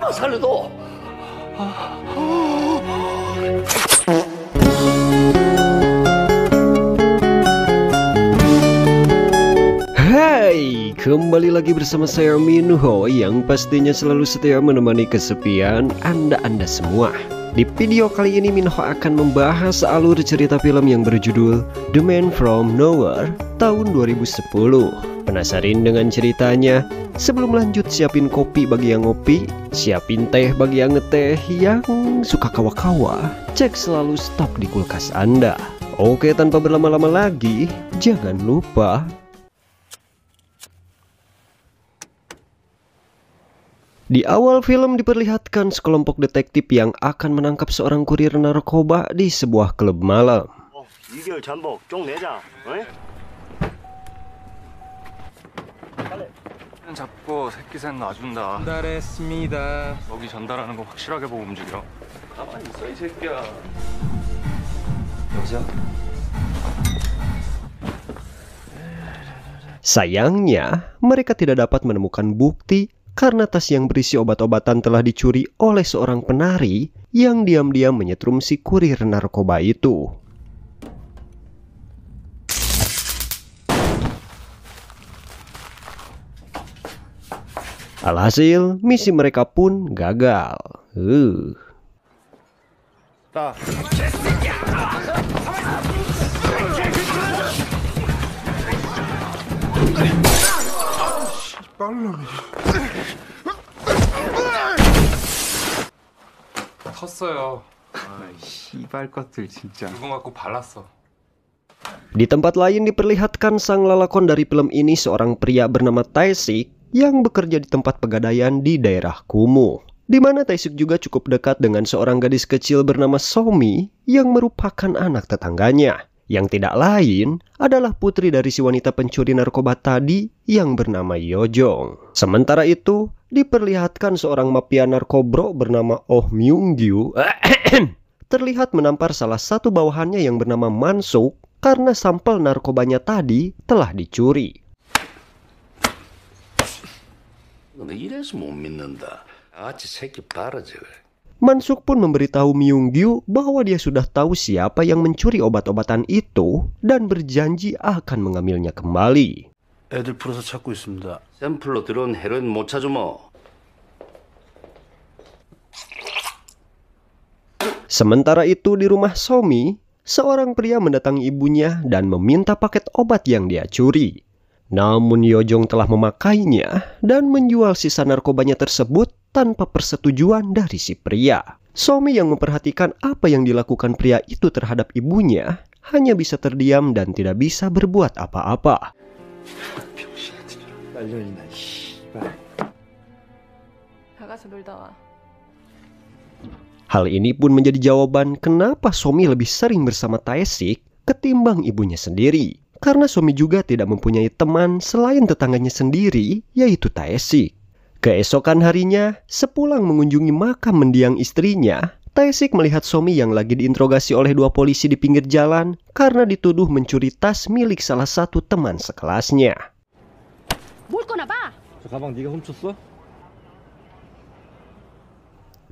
勝るぞ Hai, kembali lagi bersama saya Minho yang pastinya selalu setia menemani kesepian Anda-Anda semua. Di video kali ini Minho akan membahas alur cerita film yang berjudul The Man From Nowhere tahun 2010 Penasarin dengan ceritanya? Sebelum lanjut siapin kopi bagi yang ngopi Siapin teh bagi yang ngeteh yang suka kawa-kawa Cek selalu stok di kulkas Anda Oke tanpa berlama-lama lagi Jangan lupa Di awal film diperlihatkan sekelompok detektif yang akan menangkap seorang kurir narkoba di sebuah klub malam. Oh, Sayangnya, mereka tidak dapat menemukan bukti karena tas yang berisi obat-obatan telah dicuri oleh seorang penari yang diam-diam menyetrum si kurir narkoba itu. Alhasil, misi mereka pun gagal. Uh. 컸어요. 시발 것들 진짜. 그거 갖고 발랐어. Di tempat lain diperlihatkan sang lalakon dari film ini seorang pria bernama Taesik yang bekerja di tempat pegadaian di daerah Kumu. Di mana Taesik juga cukup dekat dengan seorang gadis kecil bernama Somi yang merupakan anak tetangganya. Yang tidak lain adalah putri dari si wanita pencuri narkoba tadi yang bernama Yojong. Sementara itu, diperlihatkan seorang mafia narkobro bernama Oh Myung Gyu terlihat menampar salah satu bawahannya yang bernama Mansuk karena sampel narkobanya tadi telah dicuri. Mansuk pun memberitahu Myung Gyu bahwa dia sudah tahu siapa yang mencuri obat-obatan itu dan berjanji akan mengambilnya kembali. 애들 풀어서 찾고 있습니다. 샘플로 들어온 헤로인 못 Sementara itu di rumah Somi, seorang pria mendatangi ibunya dan meminta paket obat yang dia curi. Namun Yojong telah memakainya dan menjual sisa narkobanya tersebut tanpa persetujuan dari si pria. Somi yang memperhatikan apa yang dilakukan pria itu terhadap ibunya hanya bisa terdiam dan tidak bisa berbuat apa-apa. 씨발. Ah. Hal ini pun menjadi jawaban kenapa Somi lebih sering bersama Taesik ketimbang ibunya sendiri. Karena Somi juga tidak mempunyai teman selain tetangganya sendiri, yaitu Taesik. Keesokan harinya, sepulang mengunjungi makam mendiang istrinya, Taesik melihat Somi yang lagi diinterogasi oleh dua polisi di pinggir jalan karena dituduh mencuri tas milik salah satu teman sekelasnya.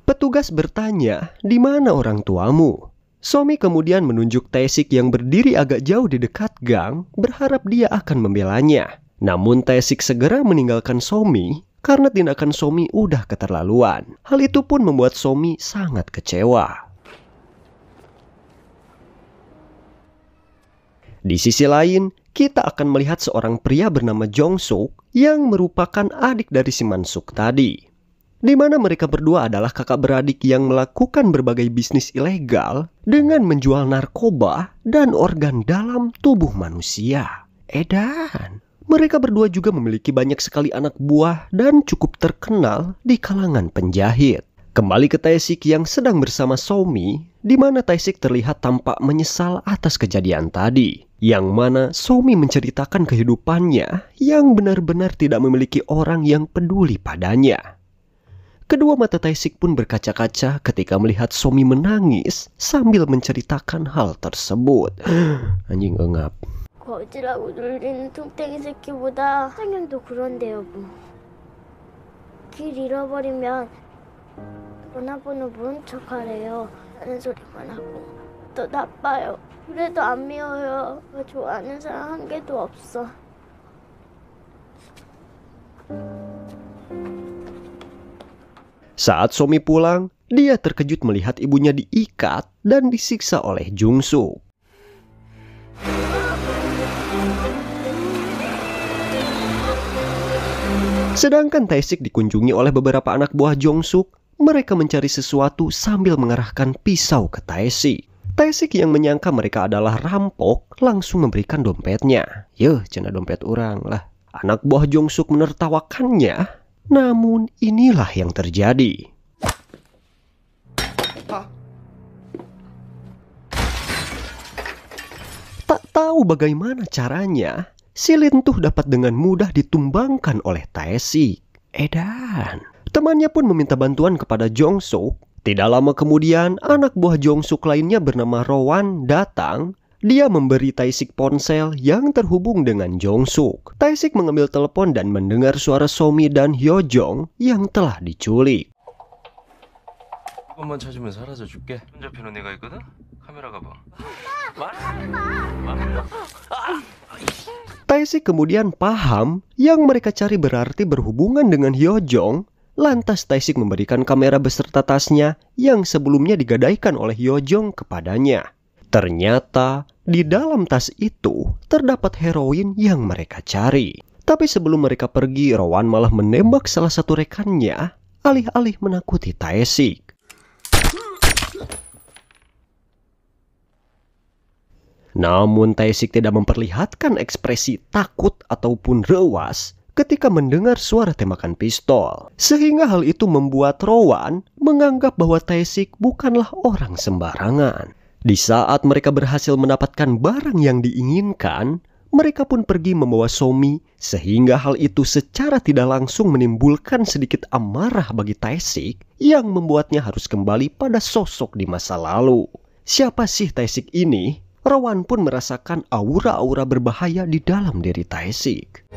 Petugas bertanya, di mana orang tuamu? Somi kemudian menunjuk Taesik yang berdiri agak jauh di dekat gang, berharap dia akan membelanya. Namun Taesik segera meninggalkan Somi karena tindakan Somi udah keterlaluan. Hal itu pun membuat Somi sangat kecewa. Di sisi lain, kita akan melihat seorang pria bernama Jong Suk yang merupakan adik dari si Mansuk tadi. Di mana mereka berdua adalah kakak beradik yang melakukan berbagai bisnis ilegal dengan menjual narkoba dan organ dalam tubuh manusia. Edan, mereka berdua juga memiliki banyak sekali anak buah dan cukup terkenal di kalangan penjahit. Kembali ke Taesik yang sedang bersama Somi, di mana Taesik terlihat tampak menyesal atas kejadian tadi. Yang mana Somi menceritakan kehidupannya yang benar-benar tidak memiliki orang yang peduli padanya. Kedua mata Taesik pun berkaca-kaca ketika melihat Somi menangis sambil menceritakan hal tersebut. Anjing engap. 거지라고 놀리는 뚱땡이 새끼보다 성형도 그런데요 뭐. 길 잃어버리면 전화번호 모른 척하래요 하는 소리만 하고 또 나빠요 그래도 안 미워요 좋아하는 사람 한 개도 없어 Saat Somi pulang, dia terkejut melihat ibunya diikat dan disiksa oleh Jungsuk. Sedangkan Taesik dikunjungi oleh beberapa anak buah Jongsuk, mereka mencari sesuatu sambil mengerahkan pisau ke Taesik. Taesik yang menyangka mereka adalah rampok langsung memberikan dompetnya. Yuh, cina dompet orang lah. Anak buah Jongsuk menertawakannya. Namun inilah yang terjadi. Tak tahu bagaimana caranya, si Lintuh dapat dengan mudah ditumbangkan oleh Taesik. Edan. Temannya pun meminta bantuan kepada Jong Suk. Tidak lama kemudian, anak buah Jong Suk lainnya bernama Rowan datang dia memberi Taesik ponsel yang terhubung dengan Jong Suk. Taesik mengambil telepon dan mendengar suara Somi dan Hyo Jong yang telah diculik. Taesi kemudian paham yang mereka cari berarti berhubungan dengan Hyojong. Lantas Taesik memberikan kamera beserta tasnya yang sebelumnya digadaikan oleh Hyojong kepadanya. Ternyata di dalam tas itu terdapat heroin yang mereka cari. Tapi sebelum mereka pergi, Rowan malah menembak salah satu rekannya alih-alih menakuti Taesik. Namun Taesik tidak memperlihatkan ekspresi takut ataupun rewas ketika mendengar suara tembakan pistol. Sehingga hal itu membuat Rowan menganggap bahwa Taesik bukanlah orang sembarangan. Di saat mereka berhasil mendapatkan barang yang diinginkan, mereka pun pergi membawa Somi sehingga hal itu secara tidak langsung menimbulkan sedikit amarah bagi Taesik yang membuatnya harus kembali pada sosok di masa lalu. Siapa sih Taesik ini Rowan pun merasakan aura-aura berbahaya di dalam diri Taesik.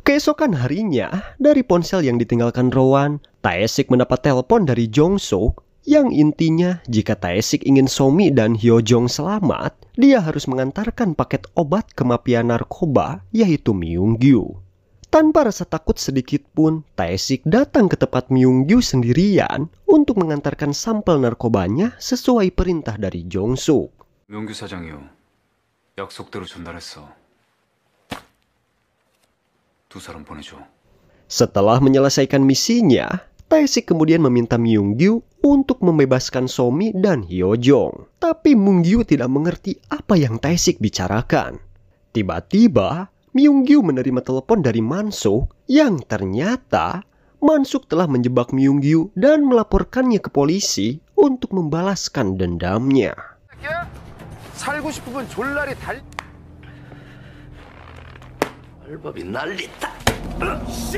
Keesokan harinya, dari ponsel yang ditinggalkan Rowan, Taesik mendapat telepon dari Jong Sook yang intinya jika Taesik ingin Somi dan Hyojong selamat, dia harus mengantarkan paket obat ke kemapian narkoba yaitu Myung Gyu. Tanpa rasa takut sedikit pun, Taesik datang ke tempat Myung Gyu sendirian untuk mengantarkan sampel narkobanya sesuai perintah dari Jong Suk. Myung Gyu 사장이요. 약속대로 전달했어. 두 사람 보내줘. Setelah menyelesaikan misinya, Taesik kemudian meminta Myung Gyu untuk membebaskan Somi dan Hyo Jong. Tapi Myung Gyu tidak mengerti apa yang Taesik bicarakan. Tiba-tiba, Myungyu menerima telepon dari Mansuk yang ternyata Mansuk telah menjebak Myungyu dan melaporkannya ke polisi untuk membalaskan dendamnya.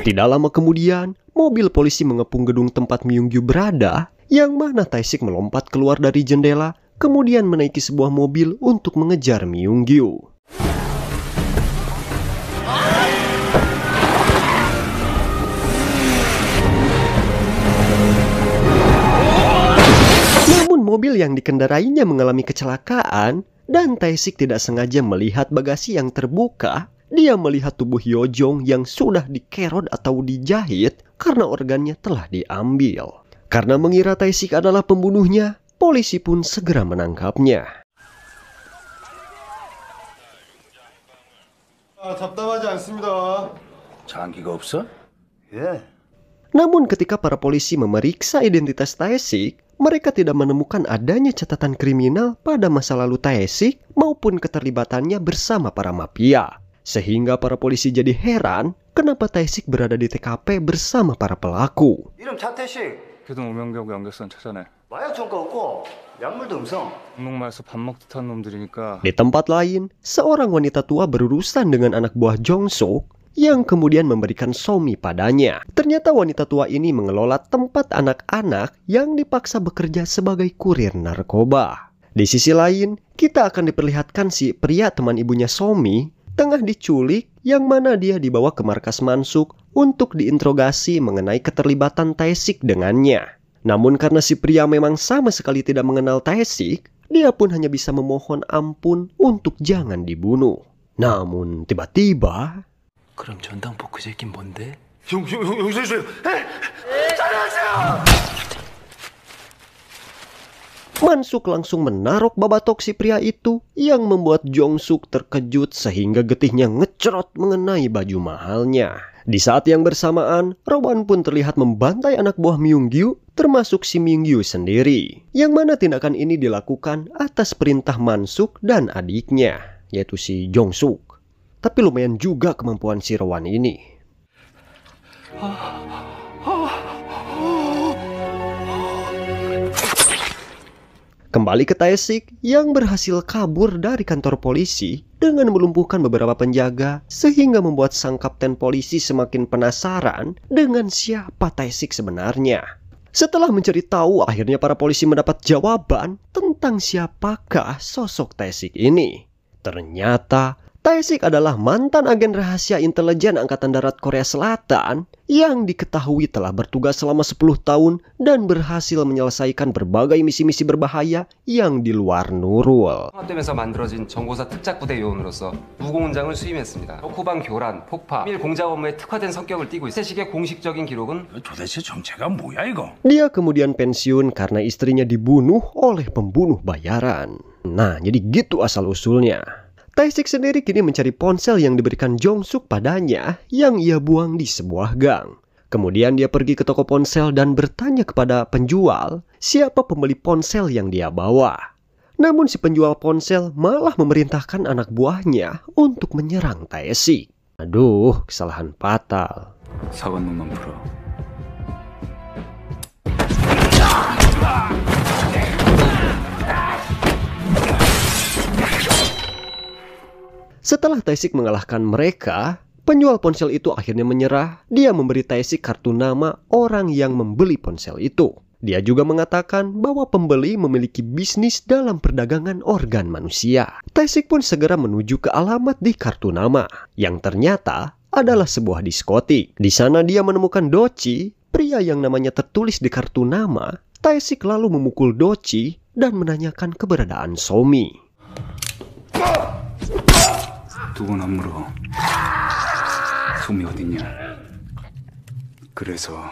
Tidak ya, lama kemudian, mobil polisi mengepung gedung tempat Myungyu berada, yang mana Taesik melompat keluar dari jendela, kemudian menaiki sebuah mobil untuk mengejar Myungyu. mobil yang dikendarainya mengalami kecelakaan dan Taesik tidak sengaja melihat bagasi yang terbuka, dia melihat tubuh Yojong yang sudah dikerod atau dijahit karena organnya telah diambil. Karena mengira Taesik adalah pembunuhnya, polisi pun segera menangkapnya. Namun ketika para polisi memeriksa identitas Taesik, mereka tidak menemukan adanya catatan kriminal pada masa lalu Taesik maupun keterlibatannya bersama para mafia. Sehingga para polisi jadi heran kenapa Taesik berada di TKP bersama para pelaku. Di tempat lain, seorang wanita tua berurusan dengan anak buah Jongsuk yang kemudian memberikan Somi padanya. Ternyata wanita tua ini mengelola tempat anak-anak yang dipaksa bekerja sebagai kurir narkoba. Di sisi lain, kita akan diperlihatkan si pria teman ibunya Somi tengah diculik yang mana dia dibawa ke markas Mansuk untuk diinterogasi mengenai keterlibatan Taesik dengannya. Namun karena si pria memang sama sekali tidak mengenal Taesik, dia pun hanya bisa memohon ampun untuk jangan dibunuh. Namun tiba-tiba 그럼 전당포 그 새끼 뭔데? 용, 용, 용, 에? Mansuk langsung menaruh babatok si pria itu yang membuat Jongsuk terkejut sehingga getihnya ngecerot mengenai baju mahalnya. Di saat yang bersamaan, Roban pun terlihat membantai anak buah Myunggyu termasuk si Myunggyu sendiri. Yang mana tindakan ini dilakukan atas perintah Mansuk dan adiknya, yaitu si Jongsuk. Tapi lumayan juga kemampuan si Rowan ini. Kembali ke Taesik yang berhasil kabur dari kantor polisi dengan melumpuhkan beberapa penjaga sehingga membuat sang kapten polisi semakin penasaran dengan siapa Taesik sebenarnya. Setelah mencari tahu, akhirnya para polisi mendapat jawaban tentang siapakah sosok Taesik ini. Ternyata Taesik adalah mantan agen rahasia intelijen Angkatan Darat Korea Selatan yang diketahui telah bertugas selama 10 tahun dan berhasil menyelesaikan berbagai misi-misi berbahaya yang di luar Nurul. Dia kemudian pensiun karena istrinya dibunuh oleh pembunuh bayaran. Nah, jadi gitu asal-usulnya. Taesik sendiri kini mencari ponsel yang diberikan Jongsuk padanya yang ia buang di sebuah gang. Kemudian dia pergi ke toko ponsel dan bertanya kepada penjual siapa pembeli ponsel yang dia bawa. Namun si penjual ponsel malah memerintahkan anak buahnya untuk menyerang Taesik. Aduh, kesalahan fatal. Sawan Setelah Taesik mengalahkan mereka, penjual ponsel itu akhirnya menyerah. Dia memberi Taesik kartu nama orang yang membeli ponsel itu. Dia juga mengatakan bahwa pembeli memiliki bisnis dalam perdagangan organ manusia. Taesik pun segera menuju ke alamat di kartu nama, yang ternyata adalah sebuah diskotik. Di sana dia menemukan Doci, pria yang namanya tertulis di kartu nama. Taesik lalu memukul Doci dan menanyakan keberadaan Somi. 두고 물어 솜이 어딨냐? 그래서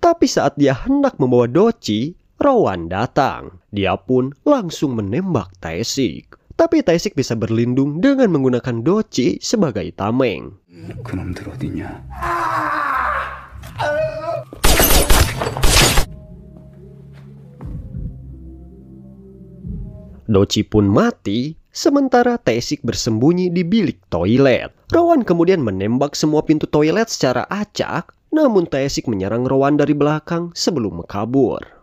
Tapi saat dia hendak membawa Doci, Rowan datang. Dia pun langsung menembak Taesik. Tapi Taesik bisa berlindung dengan menggunakan Doci sebagai tameng. 그놈들 terodinya. Doci pun mati Sementara Tesik bersembunyi di bilik toilet. Rowan kemudian menembak semua pintu toilet secara acak, namun Tesik menyerang Rowan dari belakang sebelum kabur.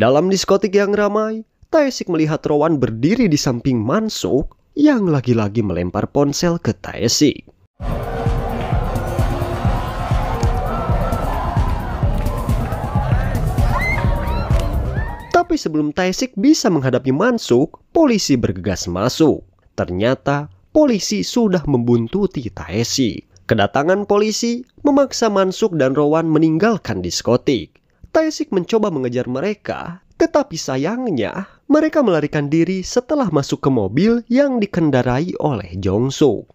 dalam diskotik yang ramai, Taesik melihat Rowan berdiri di samping Mansuk yang lagi-lagi melempar ponsel ke Taesik. Tapi sebelum Taesik bisa menghadapi Mansuk, polisi bergegas masuk. Ternyata polisi sudah membuntuti Taesik. Kedatangan polisi memaksa Mansuk dan Rowan meninggalkan diskotik. Taesik mencoba mengejar mereka, tetapi sayangnya mereka melarikan diri setelah masuk ke mobil yang dikendarai oleh Jong Jongso.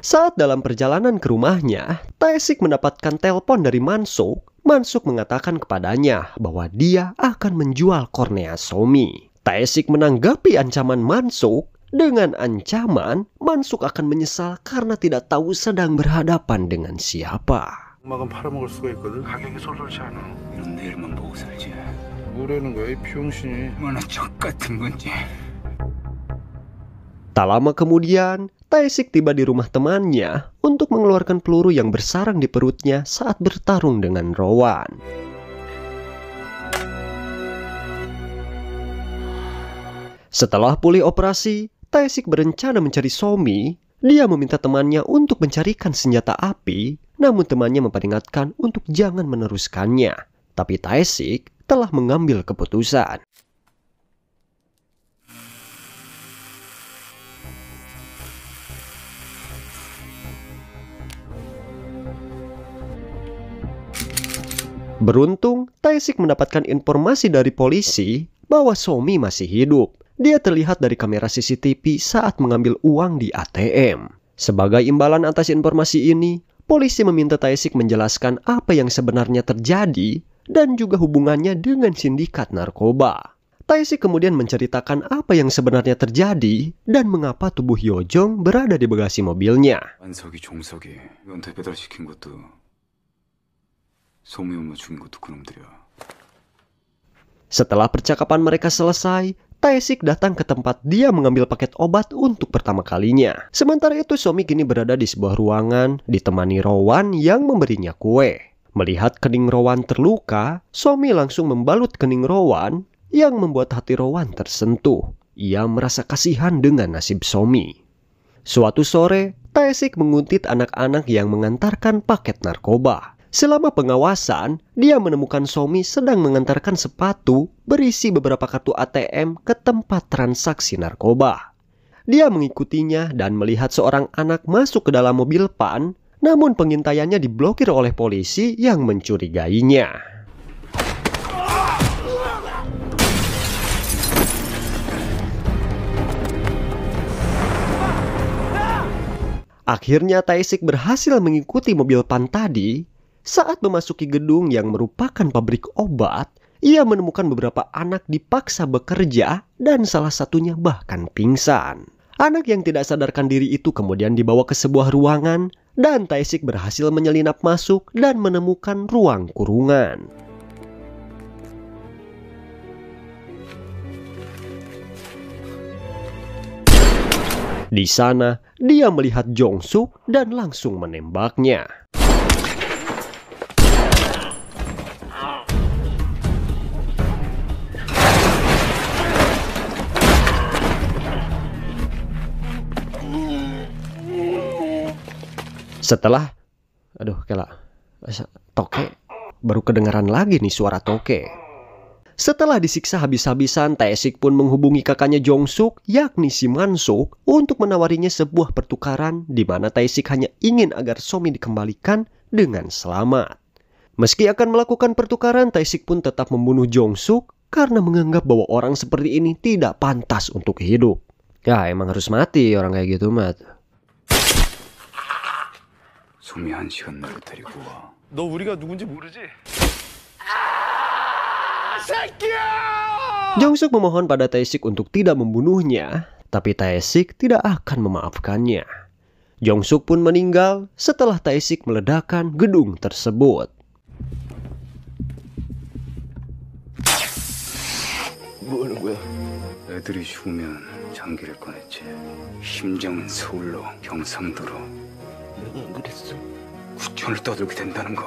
Saat dalam perjalanan ke rumahnya, Taesik mendapatkan telepon dari Mansuk. Mansuk mengatakan kepadanya bahwa dia akan menjual kornea Somi. Taesik menanggapi ancaman Mansuk dengan ancaman Mansuk akan menyesal karena tidak tahu sedang berhadapan dengan siapa. Tak lama kemudian, Taesik tiba di rumah temannya untuk mengeluarkan peluru yang bersarang di perutnya saat bertarung dengan Rowan. Setelah pulih operasi, Taesik berencana mencari Somi. Dia meminta temannya untuk mencarikan senjata api, namun temannya memperingatkan untuk jangan meneruskannya. Tapi Taesik telah mengambil keputusan. Beruntung, Taesik mendapatkan informasi dari polisi bahwa Somi masih hidup. Dia terlihat dari kamera CCTV saat mengambil uang di ATM. Sebagai imbalan atas informasi ini, polisi meminta Taesik menjelaskan apa yang sebenarnya terjadi dan juga hubungannya dengan sindikat narkoba. Taesik kemudian menceritakan apa yang sebenarnya terjadi dan mengapa tubuh Yojong berada di bagasi mobilnya. Setelah percakapan mereka selesai, Taesik datang ke tempat dia mengambil paket obat untuk pertama kalinya. Sementara itu Somi kini berada di sebuah ruangan ditemani Rowan yang memberinya kue. Melihat kening Rowan terluka, Somi langsung membalut kening Rowan yang membuat hati Rowan tersentuh. Ia merasa kasihan dengan nasib Somi. Suatu sore, Taesik menguntit anak-anak yang mengantarkan paket narkoba. Selama pengawasan, dia menemukan Somi sedang mengantarkan sepatu berisi beberapa kartu ATM ke tempat transaksi narkoba. Dia mengikutinya dan melihat seorang anak masuk ke dalam mobil PAN, namun pengintaiannya diblokir oleh polisi yang mencurigainya. Akhirnya taesik berhasil mengikuti mobil pan tadi saat memasuki gedung yang merupakan pabrik obat, ia menemukan beberapa anak dipaksa bekerja dan salah satunya bahkan pingsan. Anak yang tidak sadarkan diri itu kemudian dibawa ke sebuah ruangan dan Taesik berhasil menyelinap masuk dan menemukan ruang kurungan. Di sana, dia melihat Jong Suk dan langsung menembaknya. Setelah aduh kela Toke baru kedengaran lagi nih suara Toke. Setelah disiksa habis-habisan, Taesik pun menghubungi kakaknya Jong Suk yakni si Mansuk, untuk menawarinya sebuah pertukaran di mana Taesik hanya ingin agar Somi dikembalikan dengan selamat. Meski akan melakukan pertukaran, Taesik pun tetap membunuh Jong Suk karena menganggap bahwa orang seperti ini tidak pantas untuk hidup. Ya emang harus mati orang kayak gitu, Mat. 소미 한 시간 내로 데리고 와. 너 우리가 누군지 모르지? 아, 새끼야! Jongsook memohon pada Taesik untuk tidak membunuhnya, tapi Taesik tidak akan memaafkannya. Jongsuk pun meninggal setelah Taesik meledakkan gedung tersebut. 뭐하는 gue. 그랬어? 떠들게 된다는 거.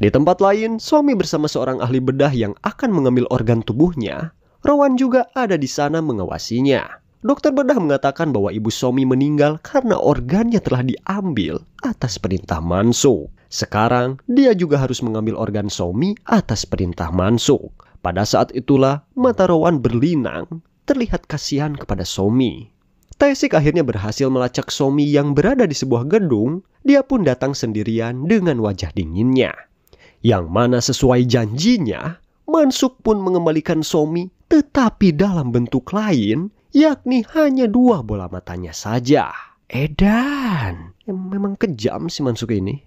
Di tempat lain, suami bersama seorang ahli bedah yang akan mengambil organ tubuhnya, Rowan juga ada di sana mengawasinya. Dokter bedah mengatakan bahwa ibu Somi meninggal karena organnya telah diambil atas perintah Mansuk. Sekarang, dia juga harus mengambil organ Somi atas perintah Mansuk. Pada saat itulah, mata Rowan berlinang, terlihat kasihan kepada Somi. Taesik akhirnya berhasil melacak Somi yang berada di sebuah gedung, dia pun datang sendirian dengan wajah dinginnya. Yang mana sesuai janjinya, Mansuk pun mengembalikan Somi tetapi dalam bentuk lain yakni hanya dua bola matanya saja. Edan, ya, memang kejam si mansuk ini.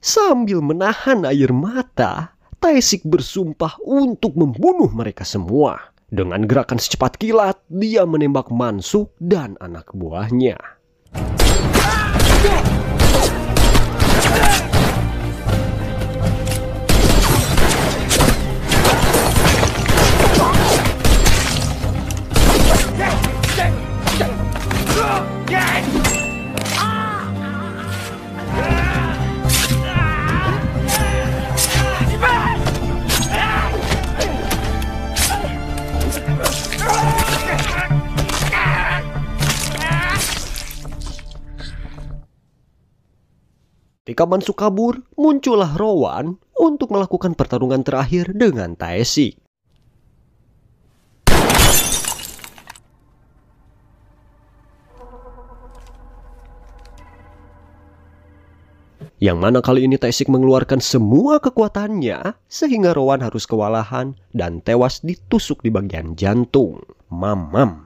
Sambil menahan air mata, Taisik bersumpah untuk membunuh mereka semua. Dengan gerakan secepat kilat, dia menembak mansuk dan anak buahnya. ketika Mansu kabur, muncullah Rowan untuk melakukan pertarungan terakhir dengan Taesi. Yang mana kali ini Taesik mengeluarkan semua kekuatannya sehingga Rowan harus kewalahan dan tewas ditusuk di bagian jantung. Mamam. -mam.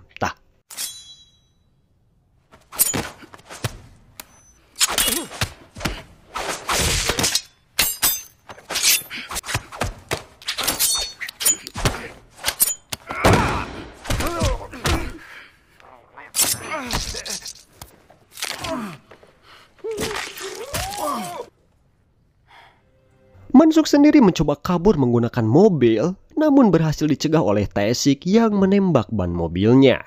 Unsuk sendiri mencoba kabur menggunakan mobil, namun berhasil dicegah oleh Taesik yang menembak ban mobilnya.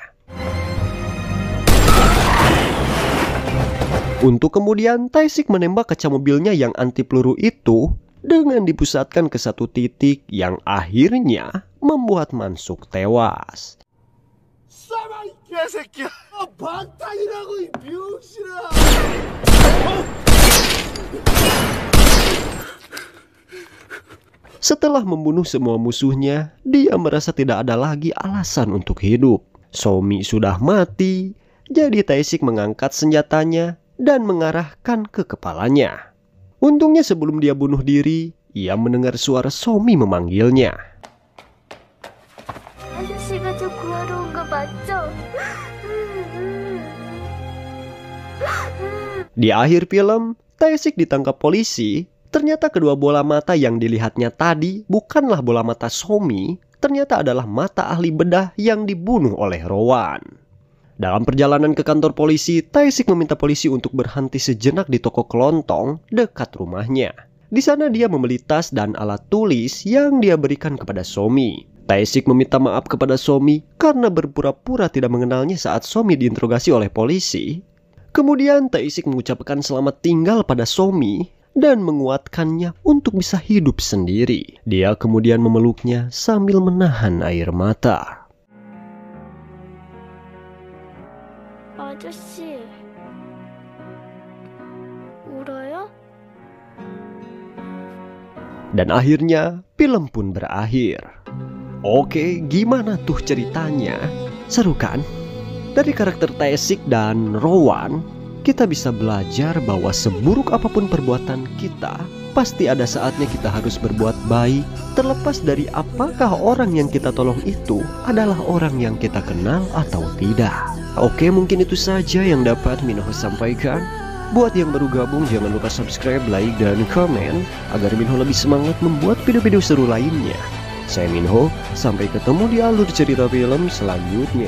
Untuk kemudian Taesik menembak kaca mobilnya yang anti peluru itu dengan dipusatkan ke satu titik yang akhirnya membuat Mansuk tewas. Setelah membunuh semua musuhnya, dia merasa tidak ada lagi alasan untuk hidup. Somi sudah mati, jadi Taesik mengangkat senjatanya dan mengarahkan ke kepalanya. Untungnya sebelum dia bunuh diri, ia mendengar suara Somi memanggilnya. Di akhir film, Taesik ditangkap polisi Ternyata kedua bola mata yang dilihatnya tadi bukanlah bola mata Somi, ternyata adalah mata ahli bedah yang dibunuh oleh Rowan. Dalam perjalanan ke kantor polisi, Taesik meminta polisi untuk berhenti sejenak di toko kelontong dekat rumahnya. Di sana dia membeli tas dan alat tulis yang dia berikan kepada Somi. Taesik meminta maaf kepada Somi karena berpura-pura tidak mengenalnya saat Somi diinterogasi oleh polisi Kemudian Taisik mengucapkan selamat tinggal pada Somi dan menguatkannya untuk bisa hidup sendiri. Dia kemudian memeluknya sambil menahan air mata. Dan akhirnya film pun berakhir. Oke, gimana tuh ceritanya? Seru kan? Dari karakter Tesik dan Rowan, kita bisa belajar bahwa seburuk apapun perbuatan kita, pasti ada saatnya kita harus berbuat baik, terlepas dari apakah orang yang kita tolong itu adalah orang yang kita kenal atau tidak. Oke, mungkin itu saja yang dapat Minho sampaikan. Buat yang baru gabung, jangan lupa subscribe, like, dan komen agar Minho lebih semangat membuat video-video seru lainnya. Saya Minho, sampai ketemu di alur cerita film selanjutnya.